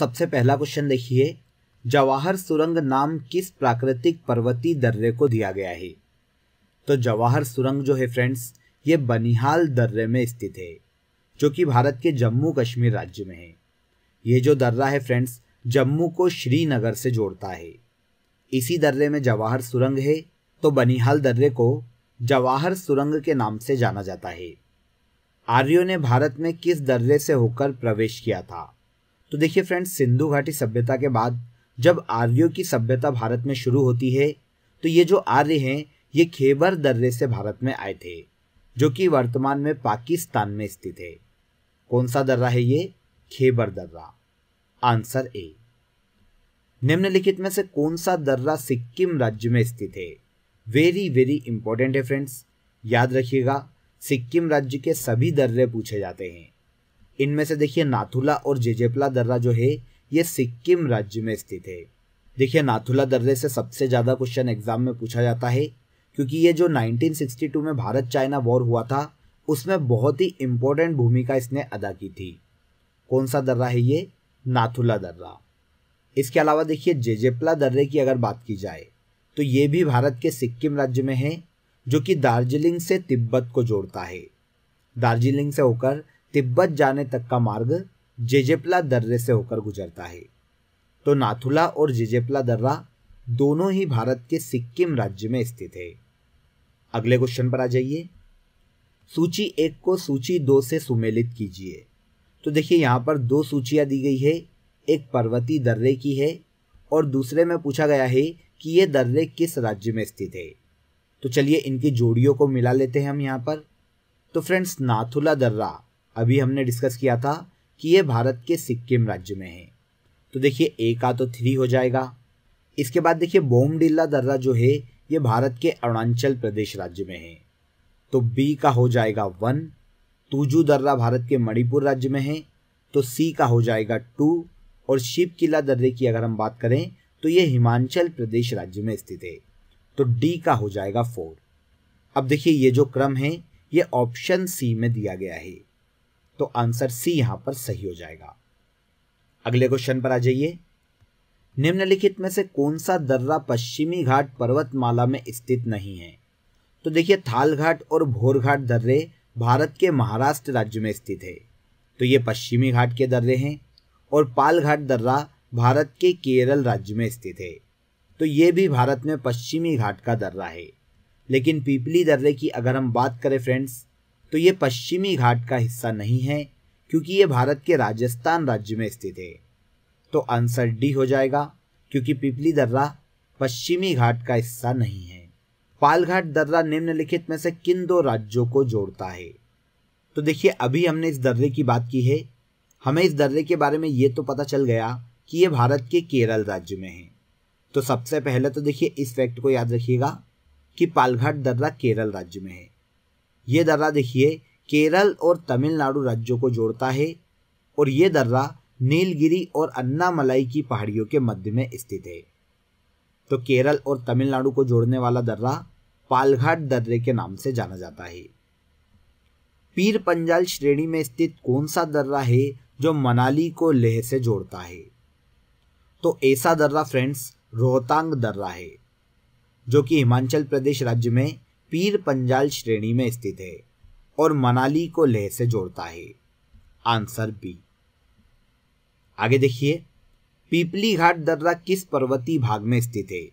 सबसे पहला क्वेश्चन देखिए जवाहर सुरंग नाम किस प्राकृतिक पर्वती दर्रे को दिया गया है तो जवाहर सुरंग जो है फ्रेंड्स ये बनिहाल दर्रे में स्थित है जो कि भारत के जम्मू कश्मीर राज्य में है ये जो दर्रा है फ्रेंड्स जम्मू को श्रीनगर से जोड़ता है इसी दर्रे में जवाहर सुरंग है तो बनिहाल दर्रे को जवाहर सुरंग के नाम से जाना जाता है आर्यों ने भारत में किस दर्रे से होकर प्रवेश किया था तो देखिए फ्रेंड्स सिंधु घाटी सभ्यता के बाद जब आर्यों की सभ्यता भारत में शुरू होती है तो ये जो आर्य हैं ये खेबर दर्रे से भारत में आए थे जो कि वर्तमान में पाकिस्तान में स्थित है कौन सा दर्रा है ये खेबर दर्रा आंसर ए निम्नलिखित में से कौन सा दर्रा सिक्किम राज्य में स्थित है वेरी वेरी इंपॉर्टेंट है फ्रेंड्स याद रखिएगा सिक्किम राज्य के सभी दर्रे पूछे जाते हैं इनमें से देखिए नाथुला और जेजेपला दर्रा जो है ये सिक्किम राज्य में स्थित है देखिए नाथुला दर्रे से सबसे ज़्यादा क्वेश्चन एग्जाम में पूछा जाता है क्योंकि ये जो 1962 में भारत चाइना वॉर हुआ था उसमें बहुत ही इम्पोर्टेंट भूमिका इसने अदा की थी कौन सा दर्रा है ये नाथुला दर्रा इसके अलावा देखिए जेजेपला दर्रे की अगर बात की जाए तो ये भी भारत के सिक्किम राज्य में है जो कि दार्जिलिंग से तिब्बत को जोड़ता है दार्जिलिंग से होकर तिब्बत जाने तक का मार्ग जेजेपला दर्रे से होकर गुजरता है तो नाथुला और जेजेपला दर्रा दोनों ही भारत के सिक्किम राज्य में स्थित है अगले क्वेश्चन पर आ जाइए सूची एक को सूची दो से सुमेलित कीजिए तो देखिए यहाँ पर दो सूचियाँ दी गई है एक पर्वती दर्रे की है और दूसरे में पूछा गया है कि ये दर्रे किस राज्य में स्थित है तो चलिए इनकी जोड़ियों को मिला लेते हैं हम यहाँ पर तो फ्रेंड्स नाथुला दर्रा अभी हमने डिस्कस किया था कि ये भारत के सिक्किम राज्य में है तो देखिए ए का तो थ्री हो जाएगा इसके बाद देखिए बोमडिल्ला दर्रा जो है ये भारत के अरुणाचल प्रदेश राज्य में है तो बी का हो जाएगा वन तुजू दर्रा भारत के मणिपुर राज्य में है तो सी का हो जाएगा टू और शिव किला दर्रे की अगर हम बात करें तो ये हिमाचल प्रदेश राज्य में स्थित है तो डी का हो जाएगा फोर अब देखिए ये जो क्रम है ये ऑप्शन सी में दिया गया है तो आंसर सी यहां पर सही हो जाएगा अगले क्वेश्चन पर आ जाइए निम्नलिखित में से कौन सा दर्रा पश्चिमी घाट पर्वतमाला में स्थित नहीं है तो देखिए थाल घाट और भोर घाट दर्रे भारत के महाराष्ट्र राज्य में स्थित है तो ये पश्चिमी घाट के दर्रे हैं और पाल घाट दर्रा भारत के केरल राज्य में स्थित है तो ये भी भारत में पश्चिमी घाट का दर्रा है लेकिन पीपली दर्रे की अगर हम बात करें फ्रेंड्स तो ये पश्चिमी घाट का हिस्सा नहीं है क्योंकि ये भारत के राजस्थान राज्य में स्थित है तो आंसर डी हो जाएगा क्योंकि पिपली दर्रा पश्चिमी घाट का हिस्सा नहीं है पालघाट दर्रा निम्नलिखित में से किन दो राज्यों को जोड़ता है तो देखिए अभी हमने इस दर्रे की बात की है हमें इस दर्रे के बारे में ये तो पता चल गया कि ये भारत के केरल राज्य में है तो सबसे पहले तो देखिए इस फैक्ट को याद रखिएगा कि पालघाट दर्रा केरल राज्य में है ये दर्रा देखिए केरल और तमिलनाडु राज्यों को जोड़ता है और ये दर्रा नीलगिरी और अन्नामलाई की पहाड़ियों के मध्य में स्थित है तो केरल और तमिलनाडु को जोड़ने वाला दर्रा पालघाट दर्रे के नाम से जाना जाता है पीर पंजाल श्रेणी में स्थित कौन सा दर्रा है जो मनाली को लेह से जोड़ता है तो ऐसा दर्रा फ्रेंड्स रोहतांग दर्रा है जो कि हिमाचल प्रदेश राज्य में पीर पंजाल श्रेणी में स्थित है और मनाली को लेह से जोड़ता है आंसर बी आगे देखिए पीपली घाट दर्रा किस पर्वतीय भाग में स्थित है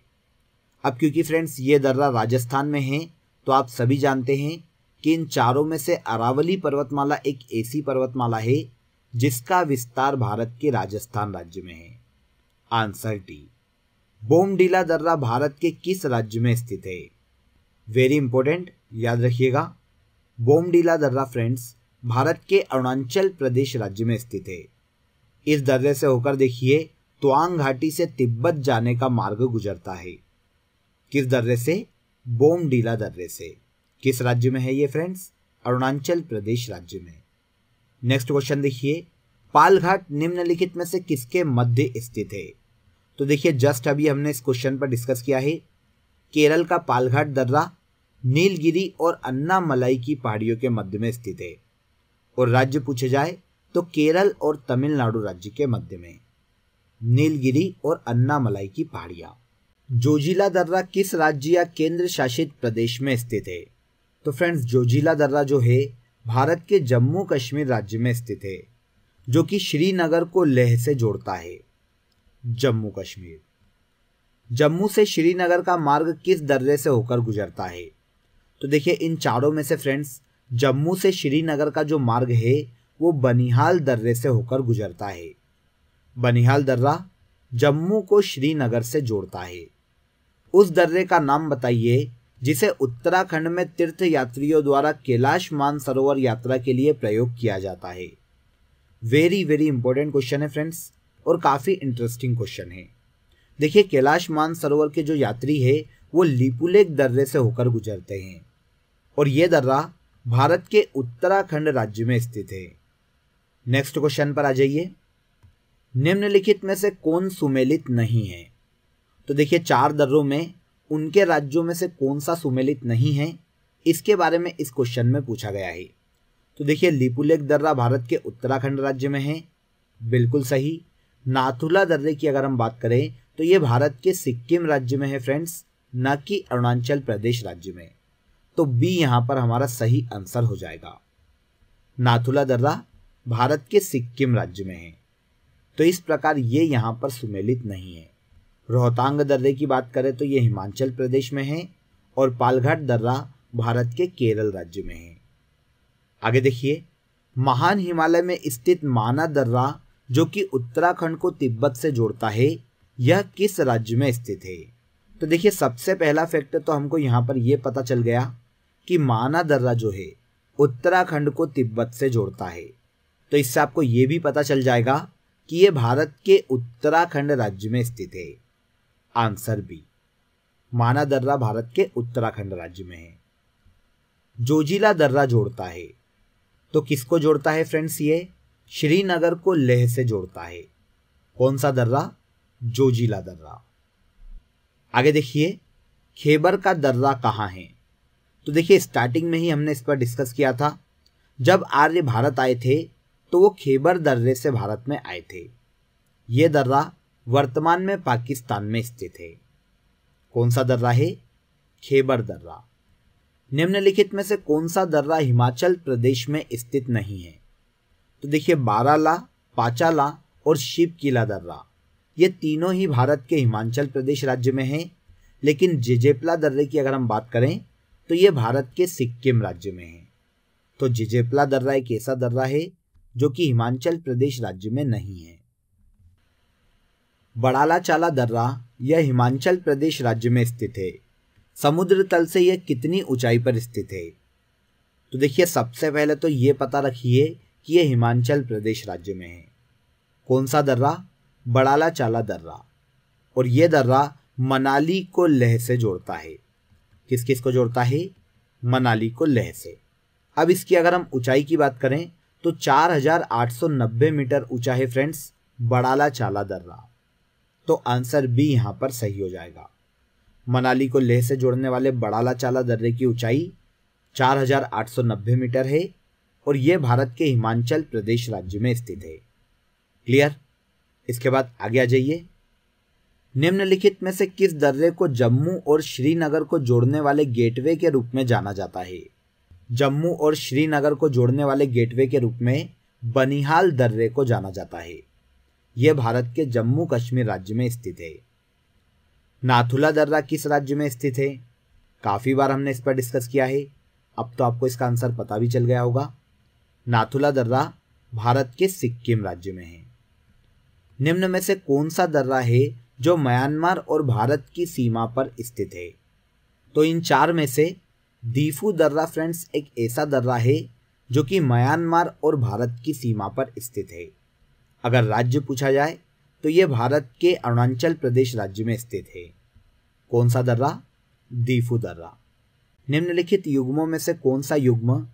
अब क्योंकि फ्रेंड्स ये दर्रा राजस्थान में है तो आप सभी जानते हैं कि इन चारों में से अरावली पर्वतमाला एक ऐसी पर्वतमाला है जिसका विस्तार भारत के राजस्थान राज्य में है आंसर डी बोमडीला दर्रा भारत के किस राज्य में स्थित है वेरी इंपॉर्टेंट याद रखिएगा बोमडीला दर्रा फ्रेंड्स भारत के अरुणाचल प्रदेश राज्य में स्थित है इस दर्रे से होकर देखिए त्वांग घाटी से तिब्बत जाने का मार्ग गुजरता है किस दर्रे से बोमडीला दर्रे से किस राज्य में है ये फ्रेंड्स अरुणाचल प्रदेश राज्य में नेक्स्ट क्वेश्चन देखिए पालघाट निम्नलिखित में से किसके मध्य स्थित है तो देखिए जस्ट अभी हमने इस क्वेश्चन पर डिस्कस किया है केरल का पालघाट दर्रा नीलगिरी और अन्ना मलाई की पहाड़ियों के मध्य में स्थित है और राज्य पूछे जाए तो केरल और तमिलनाडु राज्य के मध्य में नीलगिरी और अन्ना मलाई की पहाड़िया जोजिला दर्रा किस राज्य या केंद्र शासित प्रदेश में स्थित है तो फ्रेंड्स जोजिला दर्रा जो है भारत के जम्मू कश्मीर राज्य में स्थित है जो कि श्रीनगर को लेह से जोड़ता है जम्मू कश्मीर जम्मू से श्रीनगर का मार्ग किस दर्रे से होकर गुजरता है तो देखिए इन चारों में से फ्रेंड्स जम्मू से श्रीनगर का जो मार्ग है वो बनिहाल दर्रे से होकर गुजरता है बनिहाल दर्रा जम्मू को श्रीनगर से जोड़ता है उस दर्रे का नाम बताइए जिसे उत्तराखंड में तीर्थ यात्रियों द्वारा कैलाश मानसरोवर यात्रा के लिए प्रयोग किया जाता है वेरी वेरी इंपॉर्टेंट क्वेश्चन है फ्रेंड्स और काफ़ी इंटरेस्टिंग क्वेश्चन है देखिए कैलाश मानसरोवर के जो यात्री है वो लिपुलेक दर्रे से होकर गुजरते हैं और ये दर्रा भारत के उत्तराखंड राज्य में स्थित है नेक्स्ट क्वेश्चन पर आ जाइए निम्नलिखित में से कौन सुमेलित नहीं है तो देखिए चार दर्रों में उनके राज्यों में से कौन सा सुमेलित नहीं है इसके बारे में इस क्वेश्चन में पूछा गया है तो देखिए लिपुलेक दर्रा भारत के उत्तराखंड राज्य में है बिल्कुल सही नाथुला दर्रे की अगर हम बात करें तो ये भारत के सिक्किम राज्य में है फ्रेंड्स न कि अरुणाचल प्रदेश राज्य में तो बी यहाँ पर हमारा सही आंसर हो जाएगा नाथुला दर्रा भारत के सिक्किम राज्य में है तो इस प्रकार ये यहां पर सुमेलित नहीं है रोहतांग दर्रे की बात करें तो ये हिमाचल प्रदेश में है और पालघाट दर्रा भारत के केरल राज्य में है आगे देखिए महान हिमालय में स्थित माना दर्रा जो कि उत्तराखंड को तिब्बत से जोड़ता है यह किस राज्य में स्थित है तो देखिए सबसे पहला फैक्टर तो हमको यहाँ पर यह पता चल गया कि माना दर्रा जो है उत्तराखंड को तिब्बत से जोड़ता है तो इससे आपको ये भी पता चल जाएगा कि ये भारत के उत्तराखंड राज्य में स्थित है आंसर बी माना दर्रा भारत के उत्तराखंड राज्य में है जोजिला दर्रा जोड़ता है तो किसको जोड़ता है फ्रेंड्स ये श्रीनगर को लेह से जोड़ता है कौन सा दर्रा जोजिला दर्रा आगे देखिए खेबर का दर्रा कहाँ है तो देखिए स्टार्टिंग में ही हमने इस पर डिस्कस किया था जब आर्य भारत आए थे तो वो खेबर दर्रे से भारत में आए थे ये दर्रा वर्तमान में पाकिस्तान में स्थित है कौन सा दर्रा है खेबर दर्रा निम्नलिखित में से कौन सा दर्रा हिमाचल प्रदेश में स्थित नहीं है तो देखिए बाराला पाचाला और शिव किला दर्रा ये तीनों ही भारत के हिमाचल प्रदेश राज्य में हैं लेकिन जिजेपला दर्रे की अगर हम बात करें तो ये भारत के सिक्किम राज्य में है तो जिजेपला दर्रा एक ऐसा दर्रा है जो कि हिमाचल प्रदेश राज्य में नहीं है बड़ाला चाला दर्रा यह हिमाचल प्रदेश राज्य में स्थित है समुद्र तल से यह कितनी ऊंचाई पर स्थित है तो देखिए सबसे पहले तो ये पता रखिए कि यह हिमाचल प्रदेश राज्य में है कौन सा दर्रा बड़ाला चाला दर्रा और ये दर्रा मनाली को लह से जोड़ता है किस किस को जोड़ता है मनाली को लह से अब इसकी अगर हम ऊंचाई की बात करें तो 4,890 मीटर ऊंचा है फ्रेंड्स बड़ाला चाला दर्रा तो आंसर बी यहां पर सही हो जाएगा मनाली को लेह से जोड़ने वाले बड़ाला चाला दर्रे की ऊंचाई 4,890 मीटर है और यह भारत के हिमाचल प्रदेश राज्य में स्थित है क्लियर इसके बाद आगे आ जाइए निम्नलिखित में से किस दर्रे को जम्मू और श्रीनगर को जोड़ने वाले गेटवे के रूप में जाना जाता है जम्मू और श्रीनगर को जोड़ने वाले गेटवे के रूप में बनिहाल दर्रे को जाना जाता है यह भारत के जम्मू कश्मीर राज्य में स्थित है नाथुला दर्रा किस राज्य में स्थित है काफ़ी बार हमने इस पर डिस्कस किया है अब तो आपको इसका आंसर पता भी चल गया होगा नाथुला दर्रा भारत के सिक्किम राज्य में है निम्न में से कौन सा दर्रा है जो म्यांमार और भारत की सीमा पर स्थित है तो इन चार में से दीफू दर्रा फ्रेंड्स एक ऐसा दर्रा है जो कि म्यांमार और भारत की सीमा पर स्थित है अगर राज्य पूछा जाए तो यह भारत के अरुणाचल प्रदेश राज्य में स्थित है कौन सा दर्रा दीफू दर्रा निम्नलिखित युग्मों में से कौन सा युग्म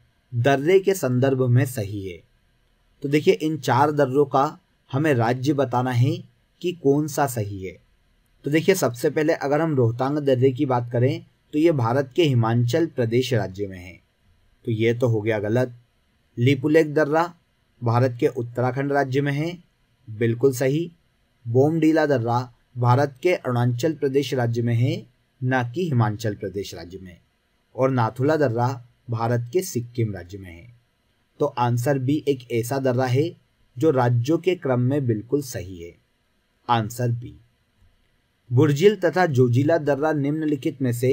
दर्रे के संदर्भ में सही है तो देखिए इन चार दर्रों का हमें राज्य बताना है कि कौन सा सही है तो देखिए सबसे पहले अगर हम रोहतांग दर्रे की बात करें तो ये भारत के हिमाचल प्रदेश राज्य में है तो ये तो हो गया गलत लिपुलेक दर्रा भारत के उत्तराखंड राज्य में है बिल्कुल सही बोमडीला दर्रा भारत के अरुणाचल प्रदेश राज्य में है ना कि हिमाचल प्रदेश राज्य में और नाथुला दर्रा भारत के सिक्किम राज्य में है तो आंसर बी एक ऐसा दर्रा है जो राज्यों के क्रम में बिल्कुल सही है आंसर बी बुर्जिल तथा जोजिला दर्रा निम्नलिखित में से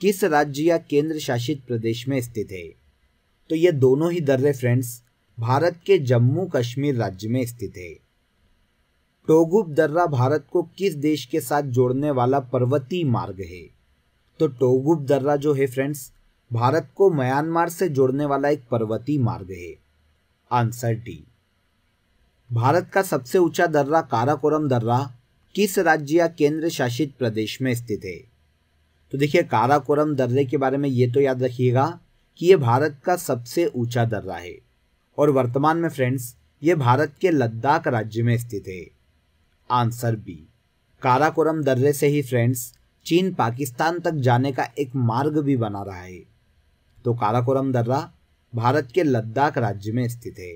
किस राज्य या केंद्र शासित प्रदेश में स्थित है तो ये दोनों ही दर्रे फ्रेंड्स भारत के जम्मू कश्मीर राज्य में स्थित है टोगुप दर्रा भारत को किस देश के साथ जोड़ने वाला पर्वतीय मार्ग है तो टोगुप दर्रा जो है फ्रेंड्स भारत को म्यांमार से जोड़ने वाला एक पर्वतीय मार्ग है आंसर डी भारत का सबसे ऊंचा दर्रा काराकोरम दर्रा किस राज्य या केंद्र शासित प्रदेश में स्थित है तो देखिए काराकोरम दर्रे के बारे में ये तो याद रखिएगा कि ये भारत का सबसे ऊंचा दर्रा है और वर्तमान में फ्रेंड्स ये भारत के लद्दाख राज्य में स्थित है आंसर बी काराकोरम दर्रे से ही फ्रेंड्स चीन पाकिस्तान तक जाने का एक मार्ग भी बना रहा है तो काराकोरम दर्रा भारत के लद्दाख राज्य में स्थित है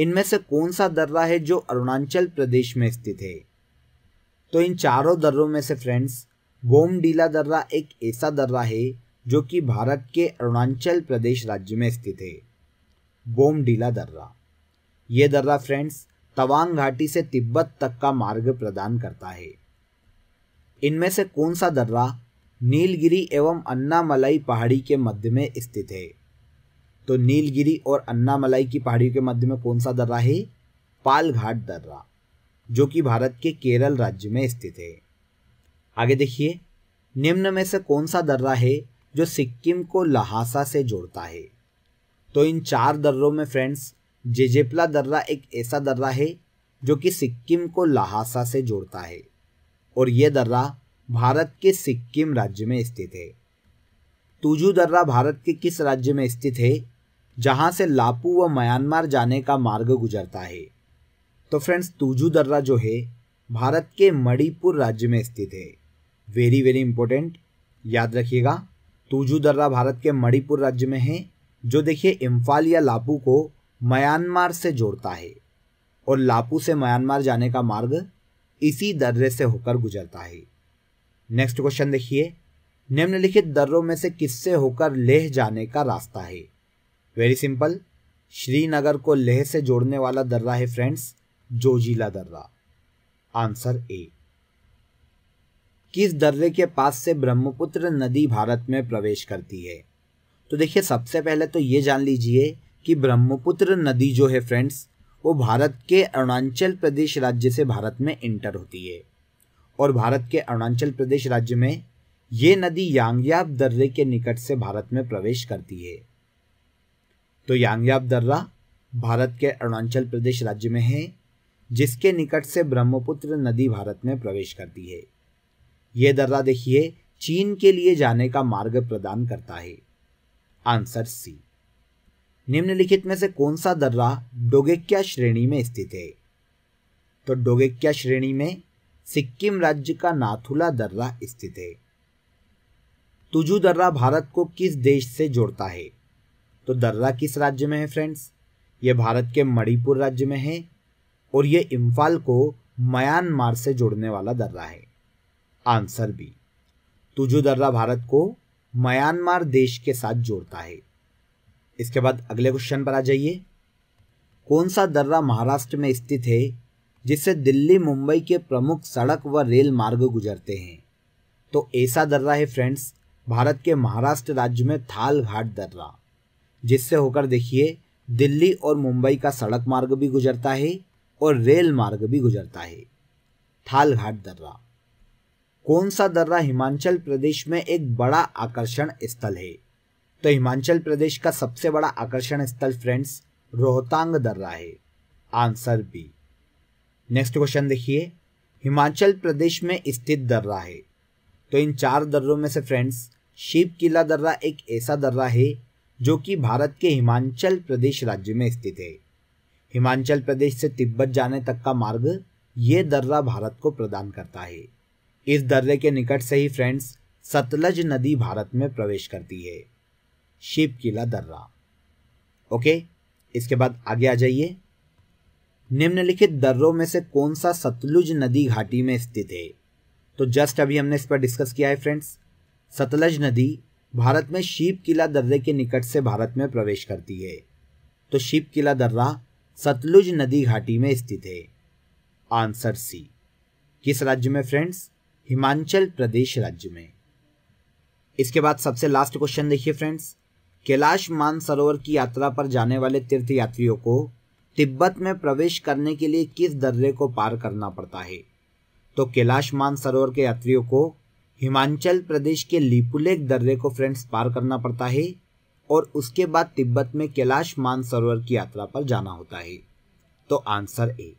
इनमें से कौन सा दर्रा है जो अरुणाचल प्रदेश में स्थित है तो इन चारों दर्रों में से फ्रेंड्स बोमडीला दर्रा एक ऐसा दर्रा है जो कि भारत के अरुणाचल प्रदेश राज्य में स्थित है बोमडीला दर्रा ये दर्रा फ्रेंड्स तवांग घाटी से तिब्बत तक का मार्ग प्रदान करता है इनमें से कौन सा दर्रा नीलगिरी एवं अन्नामलाई पहाड़ी के मध्य में स्थित है तो नीलगिरी और अन्नामलाई की पहाड़ियों के मध्य में कौन सा दर्रा है पालघाट दर्रा जो कि भारत के केरल राज्य में स्थित है आगे देखिए निम्न में से कौन सा दर्रा है जो सिक्किम को लहासा से जोड़ता है तो इन चार दर्रों में फ्रेंड्स जेजेपला दर्रा एक ऐसा दर्रा है जो कि सिक्किम को लहासा से जोड़ता है और यह दर्रा भारत के सिक्किम राज्य में स्थित है तुजू दर्रा भारत के किस राज्य में स्थित है जहां से लापू व म्यांमार जाने का मार्ग गुजरता है तो फ्रेंड्स तूजू दर्रा जो है भारत के मणिपुर राज्य में स्थित है वेरी वेरी इंपॉर्टेंट याद रखिएगा तूजू दर्रा भारत के मणिपुर राज्य में है जो देखिए इम्फाल या लापू को म्यांमार से जोड़ता है और लापू से म्यांमार जाने का मार्ग इसी दर्रे से होकर गुजरता है नेक्स्ट क्वेश्चन देखिए निम्नलिखित दर्रों में से किससे होकर लेह जाने का रास्ता है वेरी सिंपल श्रीनगर को लेह से जोड़ने वाला दर्रा है फ्रेंड्स जोजीला दर्रा आंसर ए किस दर्रे के पास से ब्रह्मपुत्र नदी भारत में प्रवेश करती है तो देखिए सबसे पहले तो ये जान लीजिए कि ब्रह्मपुत्र नदी जो है फ्रेंड्स वो भारत के अरुणाचल प्रदेश राज्य से भारत में इंटर होती है और भारत के अरुणाचल प्रदेश राज्य में ये नदी यांगयाब दर्रे के निकट से भारत में प्रवेश करती है तो यांगयाब दर्रा भारत के अरुणाचल प्रदेश राज्य में है जिसके निकट से ब्रह्मपुत्र नदी भारत में प्रवेश करती है ये दर्रा देखिए चीन के लिए जाने का मार्ग प्रदान करता है आंसर सी निम्नलिखित में से कौन सा दर्रा डोगेक्या श्रेणी में स्थित है तो डोगेक्या श्रेणी में सिक्किम राज्य का नाथुला दर्रा स्थित है तुजू दर्रा भारत को किस देश से जोड़ता है तो दर्रा किस राज्य में है फ्रेंड्स ये भारत के मणिपुर राज्य में है और ये इम्फाल को म्यांमार से जोड़ने वाला दर्रा है आंसर बी तुजु दर्रा भारत को म्यांमार देश के साथ जोड़ता है इसके बाद अगले क्वेश्चन पर आ जाइए कौन सा दर्रा महाराष्ट्र में स्थित है जिससे दिल्ली मुंबई के प्रमुख सड़क व रेल मार्ग गुजरते हैं तो ऐसा दर्रा है फ्रेंड्स भारत के महाराष्ट्र राज्य में थाल घाट दर्रा जिससे होकर देखिए दिल्ली और मुंबई का सड़क मार्ग भी गुजरता है और रेल मार्ग भी गुजरता है थालघाट दर्रा कौन सा दर्रा हिमाचल प्रदेश में एक बड़ा आकर्षण स्थल है तो हिमाचल प्रदेश का सबसे बड़ा आकर्षण स्थल फ्रेंड्स रोहतांग दर्रा है आंसर बी नेक्स्ट क्वेश्चन देखिए हिमाचल प्रदेश में स्थित दर्रा है तो इन चार दर्रों में से फ्रेंड्स शिव किला दर्रा एक ऐसा दर्रा है जो कि भारत के हिमाचल प्रदेश राज्य में स्थित है हिमाचल प्रदेश से तिब्बत जाने तक का मार्ग ये दर्रा भारत को प्रदान करता है इस दर्रे के निकट से ही फ्रेंड्स सतलज नदी भारत में प्रवेश करती है शिव किला दर्रा ओके इसके बाद आगे आ जाइए निम्नलिखित दर्रों में से कौन सा सतलुज नदी घाटी में स्थित है तो जस्ट अभी हमने इस पर डिस्कस किया है फ्रेंड्स सतलज नदी भारत में शिप किला दर्रे के निकट से भारत में प्रवेश करती है तो शिप किला दर्रा सतलुज नदी घाटी में स्थित है आंसर सी किस राज्य में फ्रेंड्स हिमाचल प्रदेश राज्य में इसके बाद सबसे लास्ट क्वेश्चन देखिए फ्रेंड्स कैलाश मानसरोवर की यात्रा पर जाने वाले तीर्थ यात्रियों को तिब्बत में प्रवेश करने के लिए किस दर्रे को पार करना पड़ता है तो कैलाश मानसरोवर के यात्रियों को हिमाचल प्रदेश के लिपुलेख दर्रे को फ्रेंड्स पार करना पड़ता है और उसके बाद तिब्बत में कैलाश मानसरोवर की यात्रा पर जाना होता है तो आंसर ए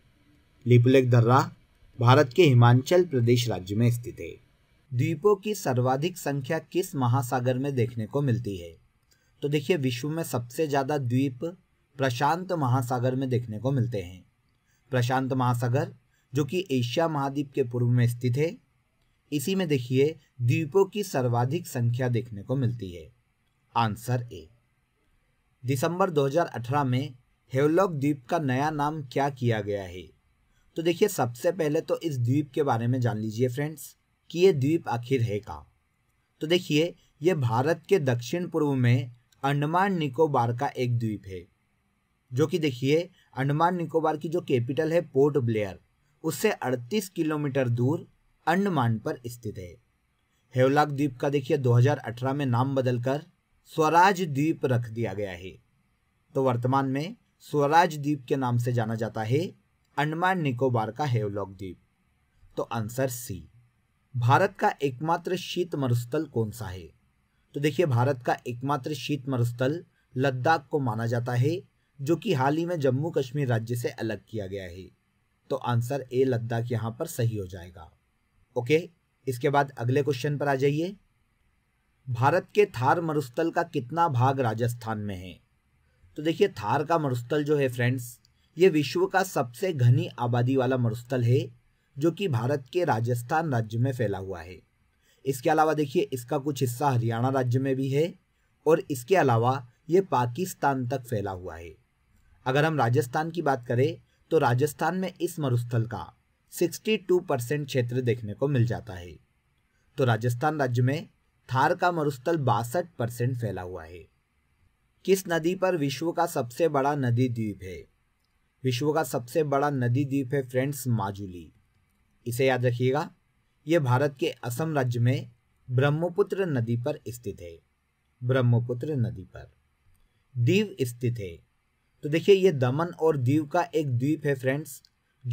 लिपुलेक दर्रा भारत के हिमाचल प्रदेश राज्य में स्थित है द्वीपों की सर्वाधिक संख्या किस महासागर में देखने को मिलती है तो देखिए विश्व में सबसे ज़्यादा द्वीप प्रशांत महासागर में देखने को मिलते हैं प्रशांत महासागर जो कि एशिया महाद्वीप के पूर्व में स्थित है इसी में देखिए द्वीपों की सर्वाधिक संख्या देखने को मिलती है आंसर ए दिसंबर 2018 में हेवलॉक द्वीप का नया नाम क्या किया गया है तो देखिए सबसे पहले तो इस द्वीप के बारे में जान लीजिए फ्रेंड्स कि ये द्वीप आखिर है का तो देखिए ये भारत के दक्षिण पूर्व में अंडमान निकोबार का एक द्वीप है जो कि देखिए अंडमान निकोबार की जो कैपिटल है पोर्ट ब्लेयर उससे 38 किलोमीटर दूर अंडमान पर स्थित है हेवलाक द्वीप का देखिए 2018 में नाम बदलकर स्वराज द्वीप रख दिया गया है तो वर्तमान में स्वराज द्वीप के नाम से जाना जाता है अंडमान निकोबार का हेवलॉक द्वीप तो आंसर सी भारत का एकमात्र शीत मरुस्थल कौन सा है तो देखिए भारत का एकमात्र शीत मरुस्थल लद्दाख को माना जाता है जो कि हाल ही में जम्मू कश्मीर राज्य से अलग किया गया है तो आंसर ए लद्दाख यहां पर सही हो जाएगा ओके इसके बाद अगले क्वेश्चन पर आ जाइए भारत के थार मरुस्थल का कितना भाग राजस्थान में है तो देखिए थार का मरुस्थल जो है फ्रेंड्स ये विश्व का सबसे घनी आबादी वाला मरुस्थल है जो कि भारत के राजस्थान राज्य में फैला हुआ है इसके अलावा देखिए इसका कुछ हिस्सा हरियाणा राज्य में भी है और इसके अलावा ये पाकिस्तान तक फैला हुआ है अगर हम राजस्थान की बात करें तो राजस्थान में इस मरुस्थल का 62 परसेंट क्षेत्र देखने को मिल जाता है तो राजस्थान राज्य में थार का मरुस्थल बासठ परसेंट फैला हुआ है किस नदी पर विश्व का सबसे बड़ा नदी द्वीप है विश्व का सबसे बड़ा नदी द्वीप है फ्रेंड्स माजुली इसे याद रखिएगा यह भारत के असम राज्य में ब्रह्मपुत्र नदी पर स्थित है ब्रह्मपुत्र नदी पर दीव स्थित है तो देखिए यह दमन और दीव का एक द्वीप है फ्रेंड्स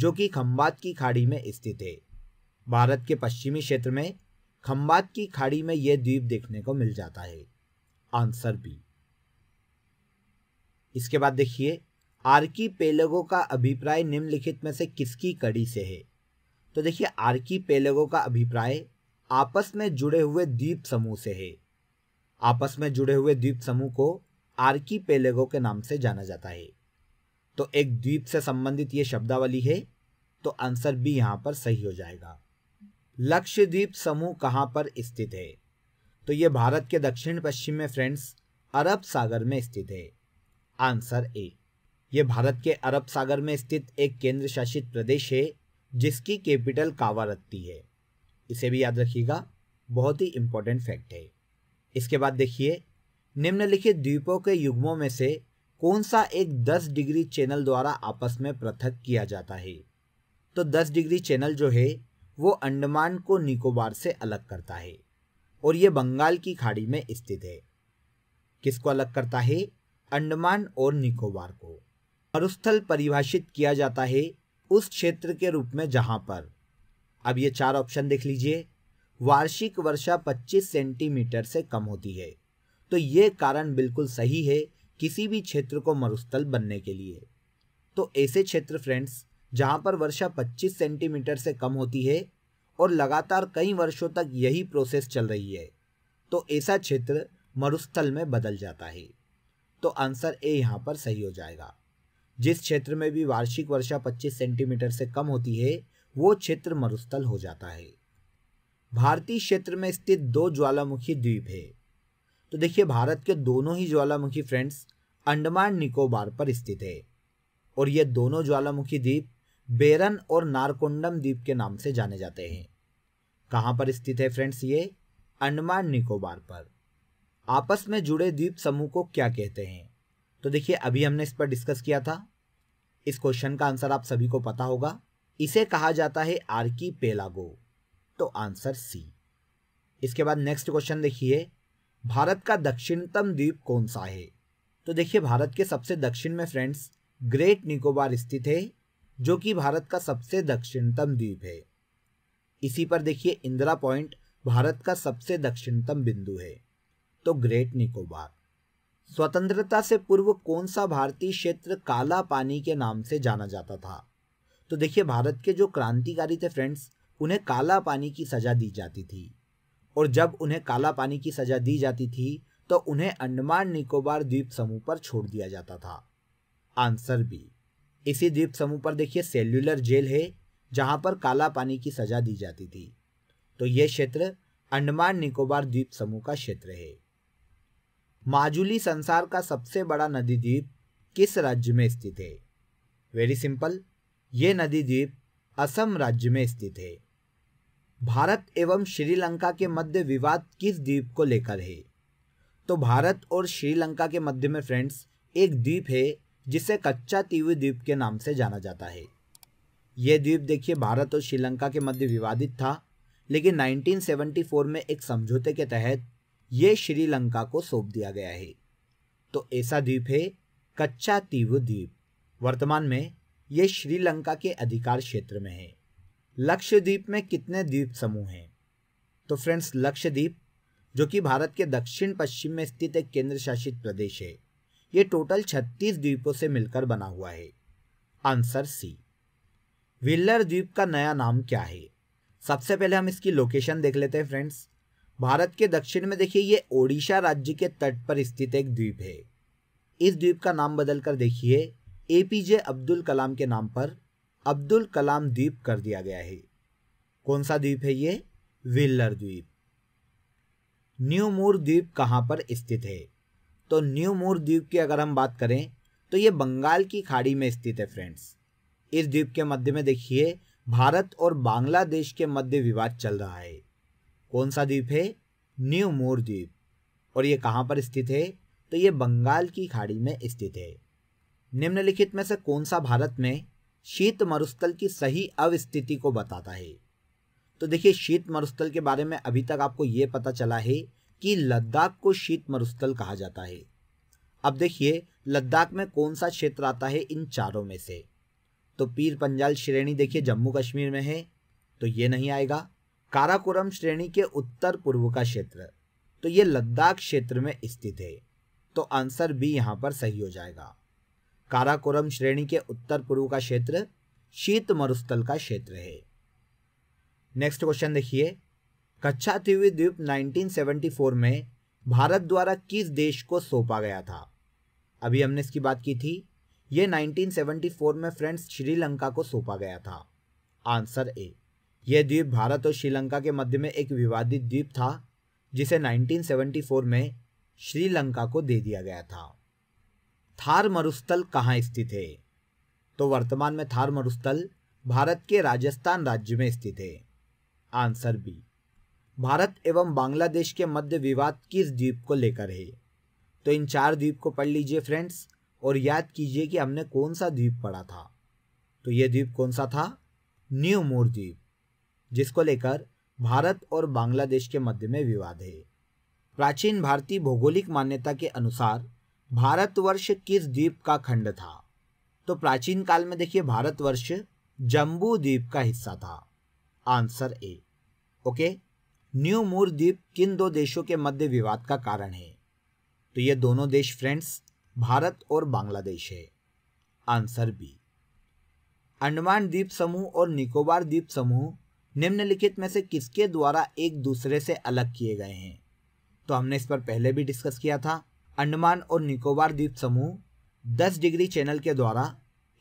जो कि खम्बात की खाड़ी में स्थित है भारत के पश्चिमी क्षेत्र में खम्बात की खाड़ी में यह द्वीप देखने को मिल जाता है आंसर बी इसके बाद देखिए आर्की पेलगो का अभिप्राय निम्नलिखित में से किसकी कड़ी से है तो देखिए आर्की पेलगो का अभिप्राय आपस में जुड़े हुए द्वीप समूह से है आपस में जुड़े हुए द्वीप समूह को आर्की पेलेगो के नाम से जाना जाता है तो एक द्वीप से संबंधित ये शब्दावली है तो आंसर भी यहां पर सही हो जाएगा लक्षद्वीप समूह कहां पर स्थित है तो ये भारत के दक्षिण पश्चिम में फ्रेंड्स अरब सागर में स्थित है आंसर ए ये भारत के अरब सागर में स्थित एक केंद्र शासित प्रदेश है जिसकी कैपिटल कावारत्ती है इसे भी याद रखिएगा बहुत ही इंपॉर्टेंट फैक्ट है इसके बाद देखिए निम्नलिखित द्वीपों के युग्मों में से कौन सा एक 10 डिग्री चैनल द्वारा आपस में पृथक किया जाता है तो 10 डिग्री चैनल जो है वो अंडमान को निकोबार से अलग करता है और ये बंगाल की खाड़ी में स्थित है किसको अलग करता है अंडमान और निकोबार को मरुस्थल परिभाषित किया जाता है उस क्षेत्र के रूप में जहां पर अब ये चार ऑप्शन देख लीजिए वार्षिक वर्षा 25 सेंटीमीटर से कम होती है तो ये कारण बिल्कुल सही है किसी भी क्षेत्र को मरुस्थल बनने के लिए तो ऐसे क्षेत्र फ्रेंड्स जहाँ पर वर्षा 25 सेंटीमीटर से कम होती है और लगातार कई वर्षों तक यही प्रोसेस चल रही है तो ऐसा क्षेत्र मरुस्थल में बदल जाता है तो आंसर ए यहाँ पर सही हो जाएगा जिस क्षेत्र में भी वार्षिक वर्षा 25 सेंटीमीटर से कम होती है वो क्षेत्र मरुस्थल हो जाता है भारतीय क्षेत्र में स्थित दो ज्वालामुखी द्वीप है तो देखिए भारत के दोनों ही ज्वालामुखी फ्रेंड्स अंडमान निकोबार पर स्थित है और ये दोनों ज्वालामुखी द्वीप बेरन और नारकोंडम द्वीप के नाम से जाने जाते हैं कहाँ पर स्थित है फ्रेंड्स ये अंडमान निकोबार पर आपस में जुड़े द्वीप समूह को क्या कहते हैं तो देखिए अभी हमने इस पर डिस्कस किया था इस क्वेश्चन का आंसर आप सभी को पता होगा इसे कहा जाता है आर्की पेलागो तो आंसर सी इसके बाद नेक्स्ट क्वेश्चन देखिए भारत का दक्षिणतम द्वीप कौन सा है तो देखिए भारत के सबसे दक्षिण में फ्रेंड्स ग्रेट निकोबार स्थित है जो कि भारत का सबसे दक्षिणतम द्वीप है इसी पर देखिए इंदिरा पॉइंट भारत का सबसे दक्षिणतम बिंदु है तो ग्रेट निकोबार स्वतंत्रता से पूर्व कौन सा भारतीय क्षेत्र काला पानी के नाम से जाना जाता था तो देखिए भारत के जो क्रांतिकारी थे फ्रेंड्स उन्हें काला पानी की सजा दी जाती थी और जब उन्हें काला पानी की सजा दी जाती थी तो उन्हें अंडमान निकोबार द्वीप समूह पर छोड़ दिया जाता था आंसर बी इसी द्वीप समूह पर देखिए सेल्युलर जेल है जहां पर काला पानी की सजा दी जाती थी तो यह क्षेत्र अंडमान निकोबार द्वीप समूह का क्षेत्र है माजुली संसार का सबसे बड़ा नदी द्वीप किस राज्य में स्थित है वेरी सिंपल ये नदी द्वीप असम राज्य में स्थित है भारत एवं श्रीलंका के मध्य विवाद किस द्वीप को लेकर है तो भारत और श्रीलंका के मध्य में फ्रेंड्स एक द्वीप है जिसे कच्चा तीवी द्वीप के नाम से जाना जाता है यह द्वीप देखिए भारत और श्रीलंका के मध्य विवादित था लेकिन 1974 में एक समझौते के तहत ये श्रीलंका को सौंप दिया गया है तो ऐसा द्वीप है कच्चा तीव द्वीप वर्तमान में ये श्रीलंका के अधिकार क्षेत्र में है लक्षद्वीप में कितने द्वीप समूह हैं तो फ्रेंड्स लक्षद्वीप जो कि भारत के दक्षिण पश्चिम में स्थित एक केंद्र शासित प्रदेश है ये टोटल 36 द्वीपों से मिलकर बना हुआ है आंसर सी विल्लर द्वीप का नया नाम क्या है सबसे पहले हम इसकी लोकेशन देख लेते हैं फ्रेंड्स भारत के दक्षिण में देखिए ये ओडिशा राज्य के तट पर स्थित एक द्वीप है इस द्वीप का नाम बदलकर देखिए ए पी जे अब्दुल कलाम के नाम पर अब्दुल कलाम द्वीप कर दिया गया है कौन सा द्वीप है ये विल्लर द्वीप न्यू मूर द्वीप कहाँ पर स्थित है तो न्यू मूर द्वीप की अगर हम बात करें तो ये बंगाल की खाड़ी में स्थित है फ्रेंड्स इस द्वीप के मध्य में देखिए भारत और बांग्लादेश के मध्य विवाद चल रहा है कौन सा द्वीप है न्यू मोर द्वीप और ये कहाँ पर स्थित है तो ये बंगाल की खाड़ी में स्थित है निम्नलिखित में से कौन सा भारत में शीत मरुस्थल की सही अवस्थिति को बताता है तो देखिए शीत मरुस्थल के बारे में अभी तक आपको ये पता चला है कि लद्दाख को शीत मरुस्थल कहा जाता है अब देखिए लद्दाख में कौन सा क्षेत्र आता है इन चारों में से तो पीर पंजाल श्रेणी देखिए जम्मू कश्मीर में है तो ये नहीं आएगा काराकोरम श्रेणी के उत्तर पूर्व का क्षेत्र तो ये लद्दाख क्षेत्र में स्थित है तो आंसर भी यहाँ पर सही हो जाएगा काराकोरम श्रेणी के उत्तर पूर्व का क्षेत्र शीत मरुस्थल का क्षेत्र है नेक्स्ट क्वेश्चन देखिए कच्छा तिवी द्वीप 1974 में भारत द्वारा किस देश को सौंपा गया था अभी हमने इसकी बात की थी ये 1974 में फ्रेंड्स श्रीलंका को सौंपा गया था आंसर ए यह द्वीप भारत और श्रीलंका के मध्य में एक विवादित द्वीप था जिसे 1974 में श्रीलंका को दे दिया गया था थार मरुस्थल कहाँ स्थित है तो वर्तमान में थार मरुस्थल भारत के राजस्थान राज्य में स्थित है आंसर बी भारत एवं बांग्लादेश के मध्य विवाद किस द्वीप को लेकर है तो इन चार द्वीप को पढ़ लीजिए फ्रेंड्स और याद कीजिए कि हमने कौन सा द्वीप पढ़ा था तो ये द्वीप कौन सा था न्यू मोर द्वीप जिसको लेकर भारत और बांग्लादेश के मध्य में विवाद है प्राचीन भारतीय भौगोलिक मान्यता के अनुसार भारतवर्ष किस द्वीप का खंड था तो प्राचीन काल में देखिए भारतवर्ष जम्बू द्वीप का हिस्सा था answer A okay New Moore द्वीप किन दो देशों के मध्य विवाद का कारण है तो ये दोनों देश फ्रेंड्स भारत और बांग्लादेश है आंसर बी अंडमान द्वीप समूह और निकोबार द्वीप समूह निम्नलिखित में से किसके द्वारा एक दूसरे से अलग किए गए हैं तो हमने इस पर पहले भी डिस्कस किया था अंडमान और निकोबार द्वीप समूह दस डिग्री चैनल के द्वारा